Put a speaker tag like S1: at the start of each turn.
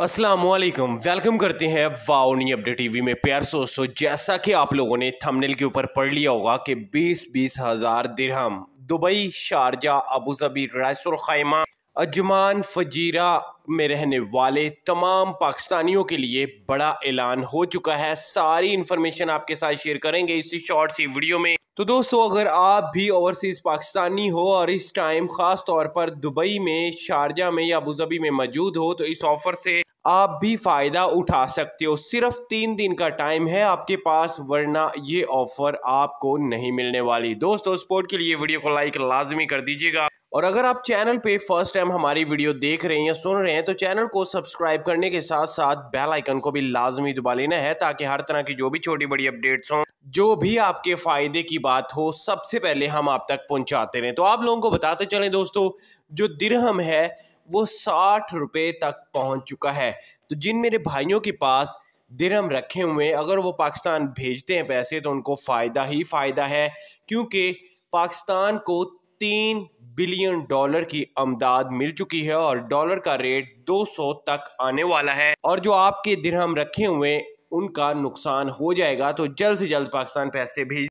S1: Aslam welcome करते हैं वाओनी update TV में प्यार दोस्तों जैसा कि आप लोगों ने थंबनेल के ऊपर पढ़ लिया होगा कि बीस बीस हज़ार दिरहम Dubai Sharjah Abu Dhabi Ras al Khaimah Ajman Fujairah में रहने वाले तमाम पाकिस्तानियों के लिए बड़ा ऐलान हो चुका है सारी इन्फॉर्मेशन आपके साथ शेयर करेंगे इसी शॉर्ट सी वीडियो में तो दोस्तों अगर आप भी ओवरसीज़ पाकिस्तानी हो और इस टाइम ख़ास तौर पर दुबई में शारजा में या अबूजबी में मौजूद हो तो इस ऑफ़र से आप भी फ़ायदा उठा सकते हो सिर्फ तीन दिन का टाइम है आपके पास वरना ये ऑफ़र आपको नहीं मिलने वाली दोस्तों स्पोर्ट के लिए वीडियो को लाइक लाजमी कर दीजिएगा और अगर आप चैनल पे फर्स्ट टाइम हमारी वीडियो देख रहे हैं या सुन रहे हैं तो चैनल को सब्सक्राइब करने के साथ साथ बेल आइकन को भी लाजमी दबा लेना है ताकि हर तरह की जो भी छोटी बड़ी अपडेट्स हों जो भी आपके फ़ायदे की बात हो सबसे पहले हम आप तक पहुंचाते रहें तो आप लोगों को बताते चलें दोस्तों जो दिरहम है वो साठ रुपये तक पहुंच चुका है तो जिन मेरे भाइयों के पास दिरम रखे हुए अगर वो पाकिस्तान भेजते हैं पैसे तो उनको फ़ायदा ही फ़ायदा है क्योंकि पाकिस्तान को तीन बिलियन डॉलर की अमदाद मिल चुकी है और डॉलर का रेट 200 तक आने वाला है और जो आपके दिरहम रखे हुए उनका नुकसान हो जाएगा तो जल्द से जल्द पाकिस्तान पैसे भेज